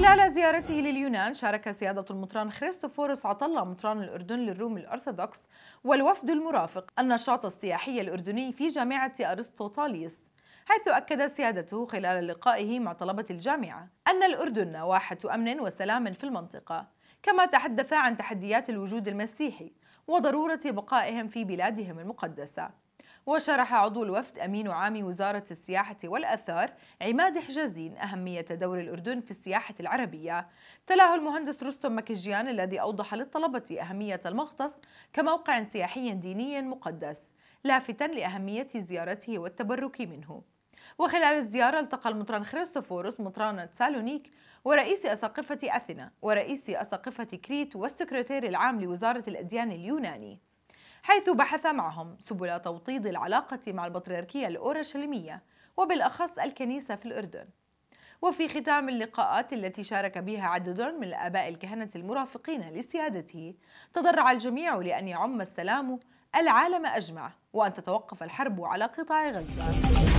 خلال زيارته لليونان شارك سيادة المطران خريستوفورس عطلة مطران الأردن للروم الأرثوذكس والوفد المرافق النشاط السياحي الأردني في جامعة أرسطو طاليس حيث أكد سيادته خلال لقائه مع طلبة الجامعة أن الأردن واحة أمن وسلام في المنطقة كما تحدث عن تحديات الوجود المسيحي وضرورة بقائهم في بلادهم المقدسة وشرح عضو الوفد أمين عام وزارة السياحة والأثار عماد حجازين أهمية دور الأردن في السياحة العربية تلاه المهندس رستم مكجيان الذي أوضح للطلبة أهمية المغطس كموقع سياحي ديني مقدس لافتا لأهمية زيارته والتبرك منه وخلال الزيارة التقى المطران خريستوفوروس مطرانة سالونيك ورئيس أساقفة أثينا ورئيس أساقفة كريت والسكرتير العام لوزارة الأديان اليوناني حيث بحث معهم سبل توطيد العلاقة مع البطريركية الأورشليمية وبالأخص الكنيسة في الأردن وفي ختام اللقاءات التي شارك بها عدد من آباء الكهنة المرافقين لسيادته تضرع الجميع لأن يعم السلام العالم أجمع وأن تتوقف الحرب على قطاع غزة